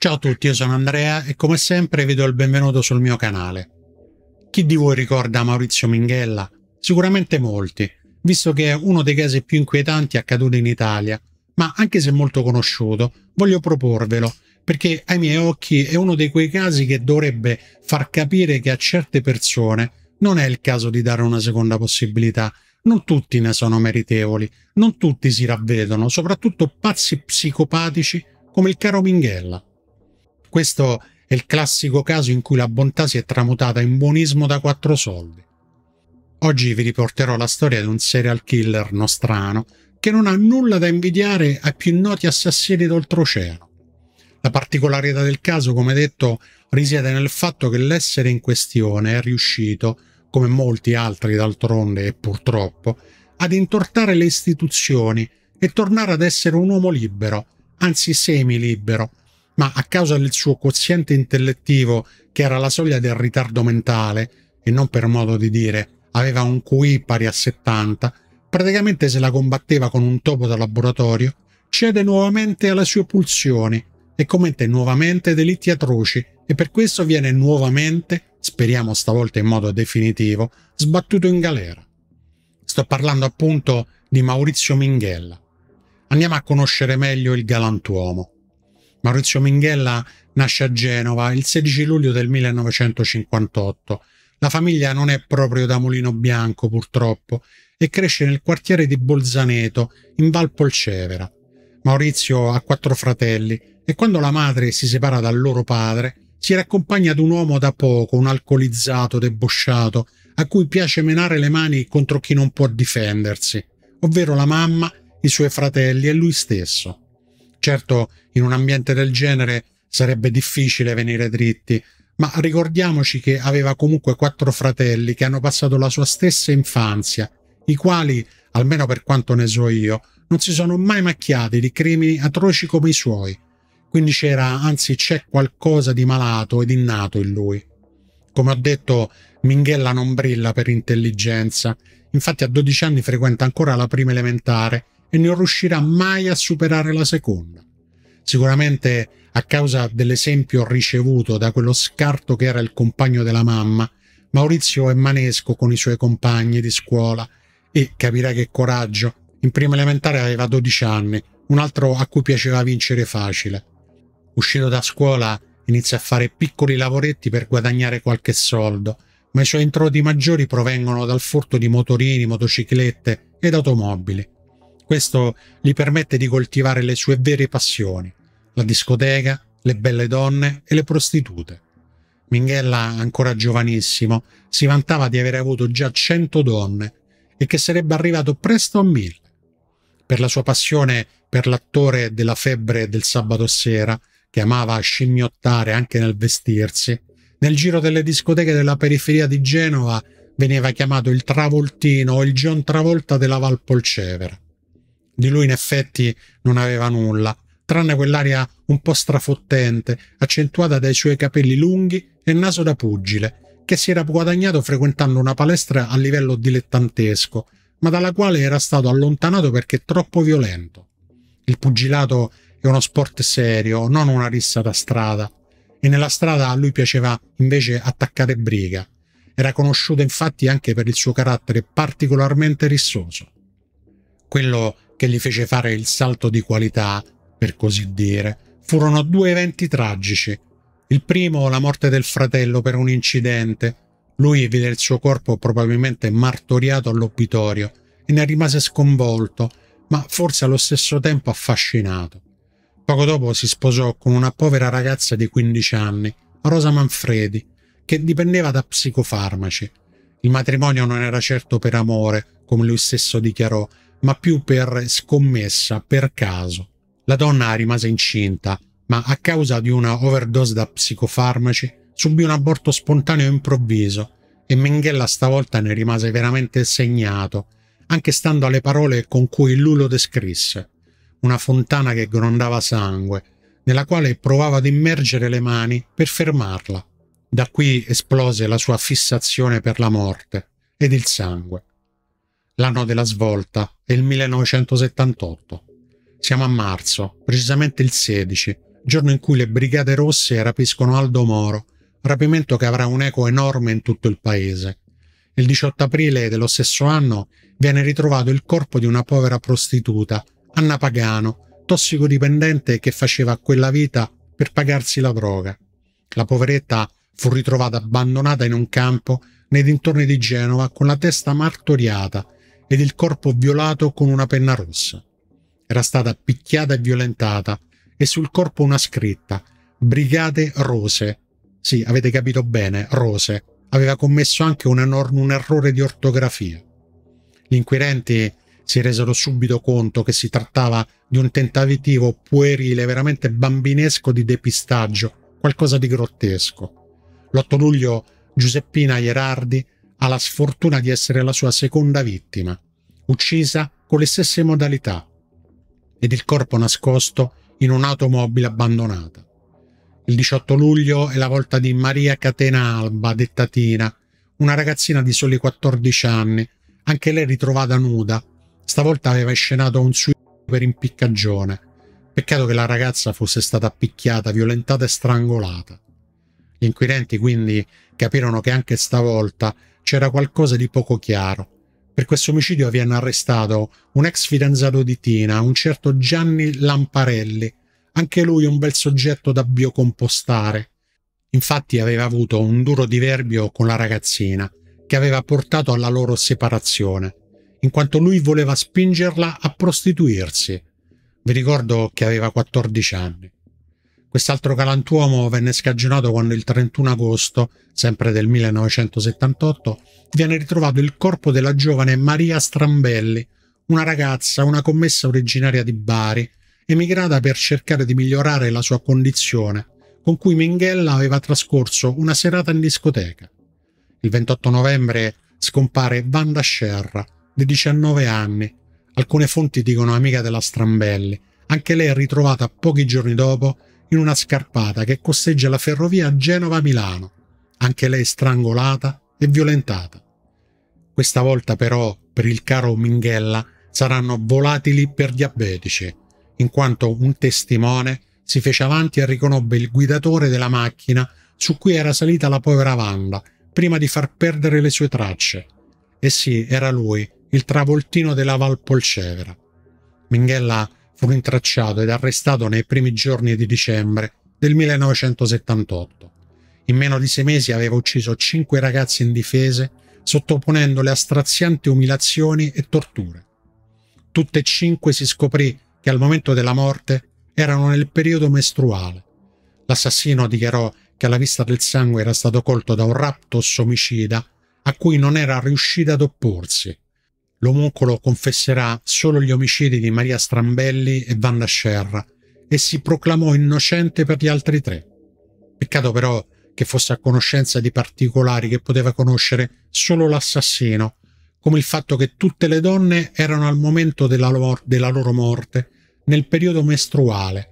Ciao a tutti, io sono Andrea e come sempre vi do il benvenuto sul mio canale. Chi di voi ricorda Maurizio Minghella? Sicuramente molti, visto che è uno dei casi più inquietanti accaduti in Italia, ma anche se molto conosciuto, voglio proporvelo, perché ai miei occhi è uno di quei casi che dovrebbe far capire che a certe persone non è il caso di dare una seconda possibilità, non tutti ne sono meritevoli, non tutti si ravvedono, soprattutto pazzi psicopatici come il caro Minghella. Questo è il classico caso in cui la bontà si è tramutata in buonismo da quattro soldi. Oggi vi riporterò la storia di un serial killer nostrano che non ha nulla da invidiare ai più noti assassini d'oltreoceano. La particolarità del caso, come detto, risiede nel fatto che l'essere in questione è riuscito, come molti altri d'altronde e purtroppo, ad intortare le istituzioni e tornare ad essere un uomo libero, anzi semi libero, ma a causa del suo quoziente intellettivo, che era la soglia del ritardo mentale, e non per modo di dire, aveva un QI pari a 70, praticamente se la combatteva con un topo da laboratorio, cede nuovamente alle sue pulsioni e commette nuovamente delitti atroci e per questo viene nuovamente, speriamo stavolta in modo definitivo, sbattuto in galera. Sto parlando appunto di Maurizio Minghella. Andiamo a conoscere meglio il galantuomo. Maurizio Minghella nasce a Genova il 16 luglio del 1958. La famiglia non è proprio da Molino Bianco, purtroppo, e cresce nel quartiere di Bolzaneto, in Val Polcevera. Maurizio ha quattro fratelli e quando la madre si separa dal loro padre, si raccompagna ad un uomo da poco, un alcolizzato, debosciato, a cui piace menare le mani contro chi non può difendersi, ovvero la mamma, i suoi fratelli e lui stesso. Certo, in un ambiente del genere sarebbe difficile venire dritti, ma ricordiamoci che aveva comunque quattro fratelli che hanno passato la sua stessa infanzia, i quali, almeno per quanto ne so io, non si sono mai macchiati di crimini atroci come i suoi. Quindi c'era, anzi c'è qualcosa di malato ed innato in lui. Come ho detto, Minghella non brilla per intelligenza, infatti a 12 anni frequenta ancora la prima elementare e non riuscirà mai a superare la seconda. Sicuramente a causa dell'esempio ricevuto da quello scarto che era il compagno della mamma, Maurizio è manesco con i suoi compagni di scuola e capirà che coraggio. In prima elementare aveva 12 anni, un altro a cui piaceva vincere facile. Uscito da scuola inizia a fare piccoli lavoretti per guadagnare qualche soldo, ma i suoi introiti maggiori provengono dal furto di motorini, motociclette ed automobili. Questo gli permette di coltivare le sue vere passioni, la discoteca, le belle donne e le prostitute. Minghella, ancora giovanissimo, si vantava di aver avuto già 100 donne e che sarebbe arrivato presto a mille. Per la sua passione per l'attore della febbre del sabato sera, che amava scimmiottare anche nel vestirsi, nel giro delle discoteche della periferia di Genova veniva chiamato il Travoltino o il John Travolta della Valpolcevera. Di lui in effetti non aveva nulla, tranne quell'aria un po' strafottente, accentuata dai suoi capelli lunghi e il naso da pugile, che si era guadagnato frequentando una palestra a livello dilettantesco, ma dalla quale era stato allontanato perché troppo violento. Il pugilato è uno sport serio, non una rissa da strada. E nella strada a lui piaceva invece attaccare briga. Era conosciuto infatti anche per il suo carattere particolarmente rissoso. Quello che gli fece fare il salto di qualità, per così dire, furono due eventi tragici. Il primo, la morte del fratello per un incidente. Lui vide il suo corpo probabilmente martoriato all'obitorio e ne rimase sconvolto, ma forse allo stesso tempo affascinato. Poco dopo si sposò con una povera ragazza di 15 anni, Rosa Manfredi, che dipendeva da psicofarmaci. Il matrimonio non era certo per amore, come lui stesso dichiarò, ma più per scommessa, per caso. La donna rimase incinta, ma a causa di una overdose da psicofarmaci subì un aborto spontaneo e improvviso e Menghella stavolta ne rimase veramente segnato, anche stando alle parole con cui lui lo descrisse. Una fontana che grondava sangue, nella quale provava ad immergere le mani per fermarla. Da qui esplose la sua fissazione per la morte ed il sangue l'anno della svolta è il 1978. Siamo a marzo, precisamente il 16, giorno in cui le Brigate Rosse rapiscono Aldo Moro, rapimento che avrà un'eco enorme in tutto il paese. Il 18 aprile dello stesso anno viene ritrovato il corpo di una povera prostituta, Anna Pagano, tossicodipendente che faceva quella vita per pagarsi la droga. La poveretta fu ritrovata abbandonata in un campo nei dintorni di Genova con la testa martoriata ed il corpo violato con una penna rossa. Era stata picchiata e violentata e sul corpo una scritta Brigate Rose. Sì, avete capito bene, Rose. Aveva commesso anche un, un errore di ortografia. Gli inquirenti si resero subito conto che si trattava di un tentativo puerile, veramente bambinesco di depistaggio, qualcosa di grottesco. L'8 luglio Giuseppina Ierardi ha la sfortuna di essere la sua seconda vittima, uccisa con le stesse modalità, ed il corpo nascosto in un'automobile abbandonata. Il 18 luglio è la volta di Maria Catena Alba, detta Tina, una ragazzina di soli 14 anni, anche lei ritrovata nuda. Stavolta aveva scenato un suicidio per impiccagione. Peccato che la ragazza fosse stata picchiata, violentata e strangolata. Gli inquirenti quindi capirono che anche stavolta c'era qualcosa di poco chiaro. Per questo omicidio viene arrestato un ex fidanzato di Tina, un certo Gianni Lamparelli, anche lui un bel soggetto da biocompostare. Infatti aveva avuto un duro diverbio con la ragazzina, che aveva portato alla loro separazione, in quanto lui voleva spingerla a prostituirsi. Vi ricordo che aveva 14 anni. Quest'altro galantuomo venne scagionato quando il 31 agosto, sempre del 1978, viene ritrovato il corpo della giovane Maria Strambelli, una ragazza, una commessa originaria di Bari, emigrata per cercare di migliorare la sua condizione, con cui Minghella aveva trascorso una serata in discoteca. Il 28 novembre scompare Vanda Scerra, di 19 anni. Alcune fonti dicono amica della Strambelli. Anche lei è ritrovata pochi giorni dopo in una scarpata che costeggia la ferrovia Genova-Milano, anche lei strangolata e violentata. Questa volta però, per il caro Minghella, saranno volatili per diabetici, in quanto un testimone si fece avanti e riconobbe il guidatore della macchina su cui era salita la povera Wanda prima di far perdere le sue tracce. E sì, era lui, il travoltino della Valpolcevera. Minghella fu rintracciato ed arrestato nei primi giorni di dicembre del 1978. In meno di sei mesi aveva ucciso cinque ragazze indifese, sottoponendole a strazianti umiliazioni e torture. Tutte e cinque si scoprì che al momento della morte erano nel periodo mestruale. L'assassino dichiarò che alla vista del sangue era stato colto da un raptus omicida a cui non era riuscita ad opporsi L'omuncolo confesserà solo gli omicidi di Maria Strambelli e Vanna Scerra e si proclamò innocente per gli altri tre. Peccato però che fosse a conoscenza di particolari che poteva conoscere solo l'assassino, come il fatto che tutte le donne erano al momento della loro, della loro morte nel periodo mestruale,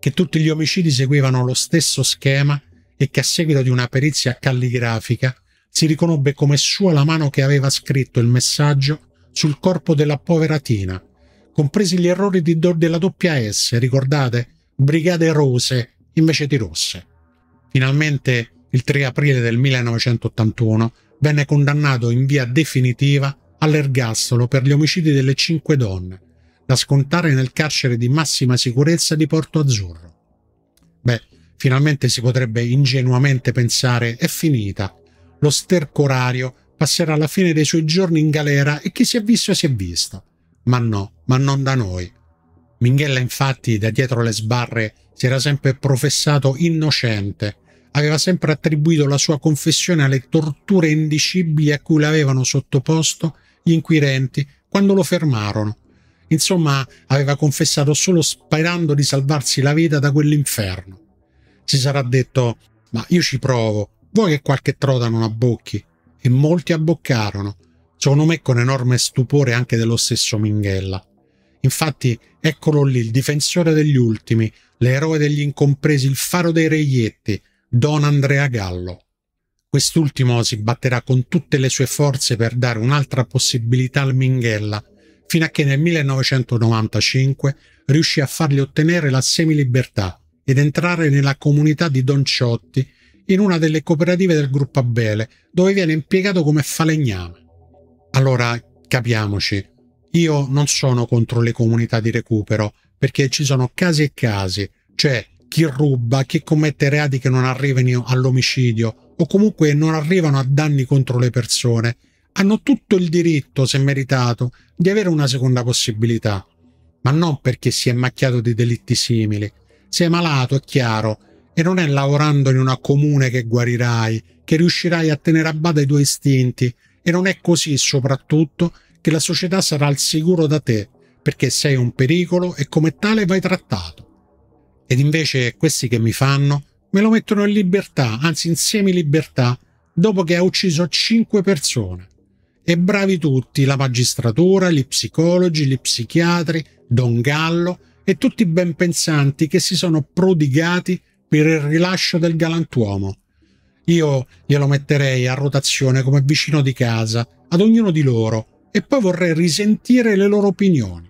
che tutti gli omicidi seguivano lo stesso schema e che a seguito di una perizia calligrafica si riconobbe come sua la mano che aveva scritto il messaggio sul corpo della povera Tina, compresi gli errori do della doppia S, ricordate? Brigate rose invece di rosse. Finalmente, il 3 aprile del 1981, venne condannato in via definitiva all'ergastolo per gli omicidi delle cinque donne, da scontare nel carcere di massima sicurezza di Porto Azzurro. Beh, finalmente si potrebbe ingenuamente pensare è finita. Lo sterco stercorario passerà la fine dei suoi giorni in galera e chi si è visto si è visto. Ma no, ma non da noi. Minghella infatti da dietro le sbarre si era sempre professato innocente, aveva sempre attribuito la sua confessione alle torture indicibili a cui l'avevano sottoposto gli inquirenti quando lo fermarono. Insomma, aveva confessato solo sperando di salvarsi la vita da quell'inferno. Si sarà detto, ma io ci provo, vuoi che qualche trota non abbocchi? e molti abboccarono, secondo me con enorme stupore anche dello stesso Minghella. Infatti, eccolo lì, il difensore degli ultimi, l'eroe degli incompresi, il faro dei reietti, Don Andrea Gallo. Quest'ultimo si batterà con tutte le sue forze per dare un'altra possibilità al Minghella, fino a che nel 1995 riuscì a fargli ottenere la semilibertà ed entrare nella comunità di Don Ciotti in una delle cooperative del gruppo Abele, dove viene impiegato come falegname. Allora, capiamoci, io non sono contro le comunità di recupero, perché ci sono casi e casi, cioè chi ruba, chi commette reati che non arrivano all'omicidio o comunque non arrivano a danni contro le persone, hanno tutto il diritto, se meritato, di avere una seconda possibilità, ma non perché si è macchiato di delitti simili. Se è malato, è chiaro, e non è lavorando in una comune che guarirai, che riuscirai a tenere a bada i tuoi istinti. E non è così, soprattutto, che la società sarà al sicuro da te, perché sei un pericolo e come tale vai trattato. Ed invece questi che mi fanno me lo mettono in libertà, anzi in semi-libertà, dopo che ha ucciso cinque persone. E bravi tutti, la magistratura, gli psicologi, gli psichiatri, Don Gallo e tutti i ben pensanti che si sono prodigati per il rilascio del galantuomo. Io glielo metterei a rotazione come vicino di casa, ad ognuno di loro, e poi vorrei risentire le loro opinioni.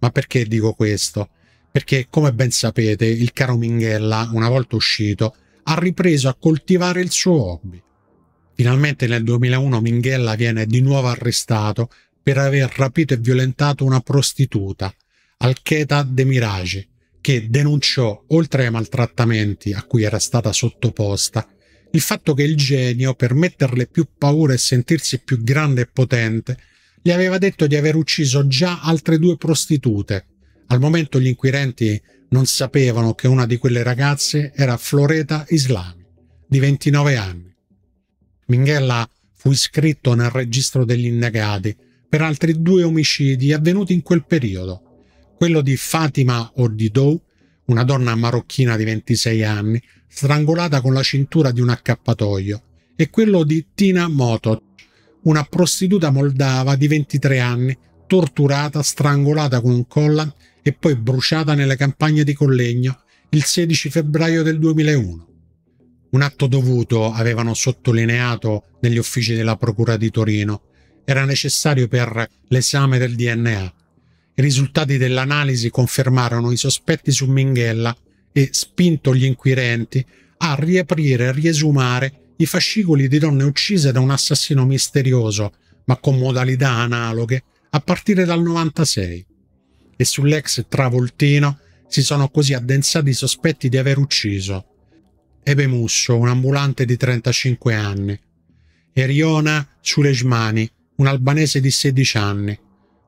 Ma perché dico questo? Perché, come ben sapete, il caro Minghella, una volta uscito, ha ripreso a coltivare il suo hobby. Finalmente nel 2001 Minghella viene di nuovo arrestato per aver rapito e violentato una prostituta, Alcheta De Mirage, che denunciò, oltre ai maltrattamenti a cui era stata sottoposta, il fatto che il genio, per metterle più paura e sentirsi più grande e potente, gli aveva detto di aver ucciso già altre due prostitute. Al momento gli inquirenti non sapevano che una di quelle ragazze era Floreta Islami, di 29 anni. Minghella fu iscritto nel registro degli indagati per altri due omicidi avvenuti in quel periodo, quello di Fatima Ordidou, una donna marocchina di 26 anni, strangolata con la cintura di un accappatoio, e quello di Tina Motoc, una prostituta moldava di 23 anni, torturata, strangolata con un collan e poi bruciata nelle campagne di Collegno il 16 febbraio del 2001. Un atto dovuto, avevano sottolineato negli uffici della Procura di Torino, era necessario per l'esame del DNA i risultati dell'analisi confermarono i sospetti su Minghella e, spinto gli inquirenti, a riaprire e riesumare i fascicoli di donne uccise da un assassino misterioso, ma con modalità analoghe, a partire dal 96. E sull'ex Travoltino si sono così addensati i sospetti di aver ucciso Ebe Musso, un ambulante di 35 anni, Eriona Sulejmani, un albanese di 16 anni,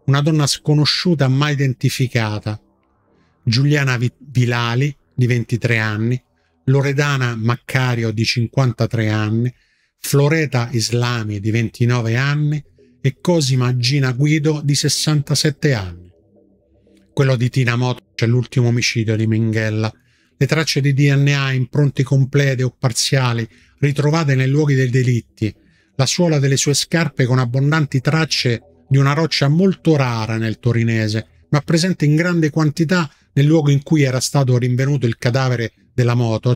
una donna sconosciuta mai identificata, Giuliana Vilali, di 23 anni, Loredana Maccario, di 53 anni, Floreta Islami, di 29 anni, e Cosima Gina Guido, di 67 anni. Quello di Tina Moto c'è cioè l'ultimo omicidio di Minghella. Le tracce di DNA, impronte complete o parziali, ritrovate nei luoghi dei delitti, la suola delle sue scarpe con abbondanti tracce di una roccia molto rara nel torinese, ma presente in grande quantità nel luogo in cui era stato rinvenuto il cadavere della moto,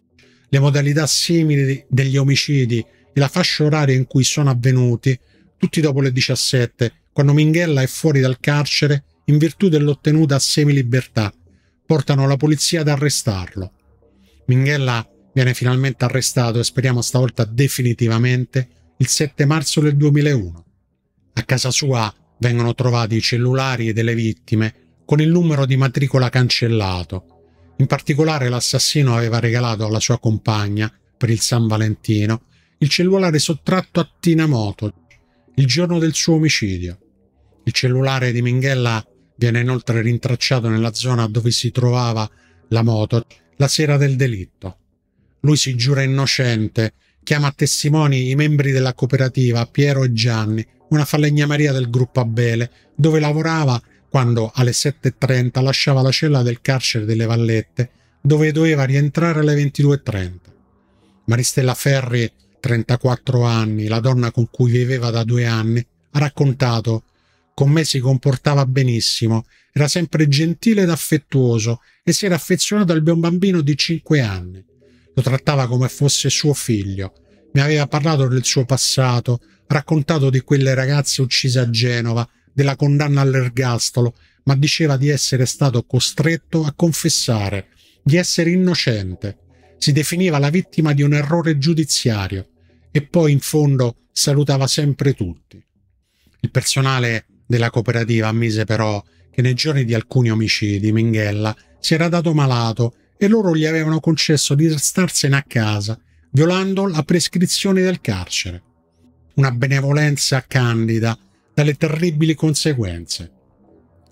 le modalità simili degli omicidi e la fascia oraria in cui sono avvenuti, tutti dopo le 17, quando Minghella è fuori dal carcere in virtù dell'ottenuta semilibertà. Portano la polizia ad arrestarlo. Minghella viene finalmente arrestato e speriamo stavolta definitivamente il 7 marzo del 2001. A casa sua vengono trovati i cellulari delle vittime con il numero di matricola cancellato. In particolare l'assassino aveva regalato alla sua compagna, per il San Valentino, il cellulare sottratto a Tina Tinamoto il giorno del suo omicidio. Il cellulare di Minghella viene inoltre rintracciato nella zona dove si trovava la moto la sera del delitto. Lui si giura innocente, chiama a testimoni i membri della cooperativa Piero e Gianni una falegnameria del gruppo Abele, dove lavorava quando alle 7.30 lasciava la cella del carcere delle Vallette, dove doveva rientrare alle 22.30. Maristella Ferri, 34 anni, la donna con cui viveva da due anni, ha raccontato con me si comportava benissimo, era sempre gentile ed affettuoso e si era affezionato al mio bambino di 5 anni. Lo trattava come fosse suo figlio, mi aveva parlato del suo passato, raccontato di quelle ragazze uccise a Genova, della condanna all'ergastolo, ma diceva di essere stato costretto a confessare, di essere innocente. Si definiva la vittima di un errore giudiziario e poi in fondo salutava sempre tutti. Il personale della cooperativa ammise però che nei giorni di alcuni omicidi Minghella si era dato malato e loro gli avevano concesso di starsene a casa, violando la prescrizione del carcere una benevolenza candida dalle terribili conseguenze.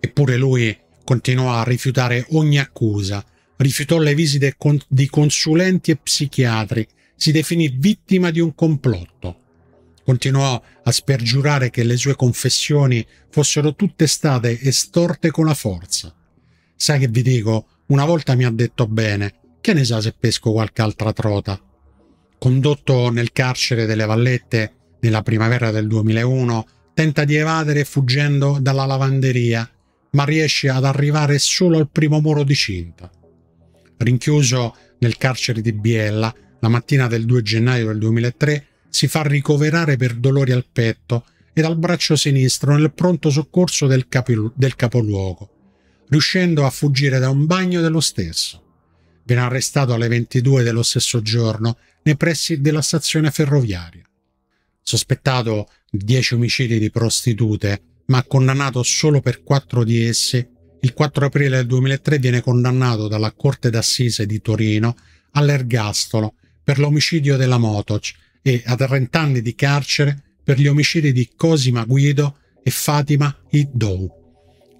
Eppure lui continuò a rifiutare ogni accusa, rifiutò le visite di consulenti e psichiatri, si definì vittima di un complotto. Continuò a spergiurare che le sue confessioni fossero tutte state estorte con la forza. Sai che vi dico, una volta mi ha detto bene, che ne sa se pesco qualche altra trota? Condotto nel carcere delle Vallette, nella primavera del 2001, tenta di evadere fuggendo dalla lavanderia, ma riesce ad arrivare solo al primo muro di cinta. Rinchiuso nel carcere di Biella, la mattina del 2 gennaio del 2003, si fa ricoverare per dolori al petto ed al braccio sinistro nel pronto soccorso del, del capoluogo, riuscendo a fuggire da un bagno dello stesso. Viene arrestato alle 22 dello stesso giorno nei pressi della stazione ferroviaria sospettato di 10 omicidi di prostitute, ma condannato solo per 4 di essi, il 4 aprile del 2003 viene condannato dalla Corte d'Assise di Torino all'ergastolo per l'omicidio della Motoc e a 30 anni di carcere per gli omicidi di Cosima Guido e Fatima Iddou.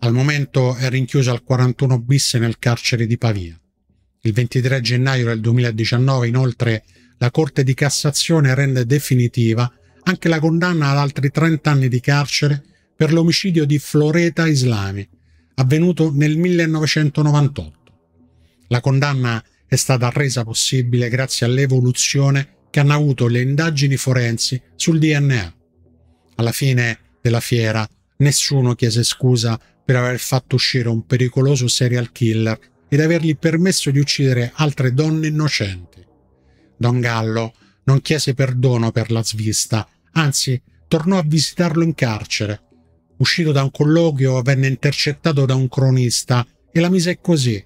Al momento è rinchiuso al 41 bis nel carcere di Pavia. Il 23 gennaio del 2019 inoltre la Corte di Cassazione rende definitiva anche la condanna ad altri 30 anni di carcere per l'omicidio di Floreta Islami, avvenuto nel 1998. La condanna è stata resa possibile grazie all'evoluzione che hanno avuto le indagini forensi sul DNA. Alla fine della fiera nessuno chiese scusa per aver fatto uscire un pericoloso serial killer ed avergli permesso di uccidere altre donne innocenti. Don Gallo non chiese perdono per la svista, anzi tornò a visitarlo in carcere. Uscito da un colloquio venne intercettato da un cronista e la mise così.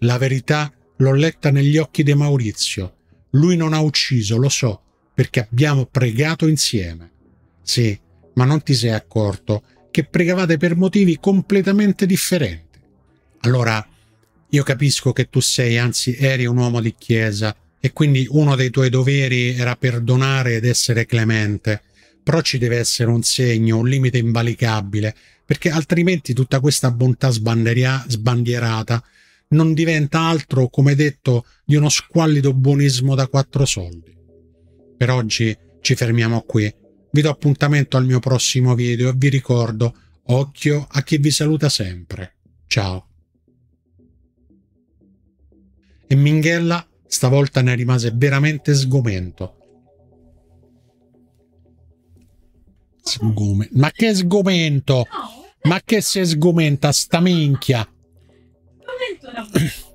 La verità l'ho letta negli occhi di Maurizio. Lui non ha ucciso, lo so, perché abbiamo pregato insieme. Sì, ma non ti sei accorto che pregavate per motivi completamente differenti. Allora, io capisco che tu sei, anzi eri un uomo di chiesa, e quindi uno dei tuoi doveri era perdonare ed essere clemente. Però ci deve essere un segno, un limite invalicabile, perché altrimenti tutta questa bontà sbandierata non diventa altro, come detto, di uno squallido buonismo da quattro soldi. Per oggi ci fermiamo qui. Vi do appuntamento al mio prossimo video e vi ricordo, occhio a chi vi saluta sempre. Ciao. E Minghella Stavolta ne rimase veramente sgomento. Sgome. Ma che sgomento! Ma che se sgomenta sta minchia! Sgomento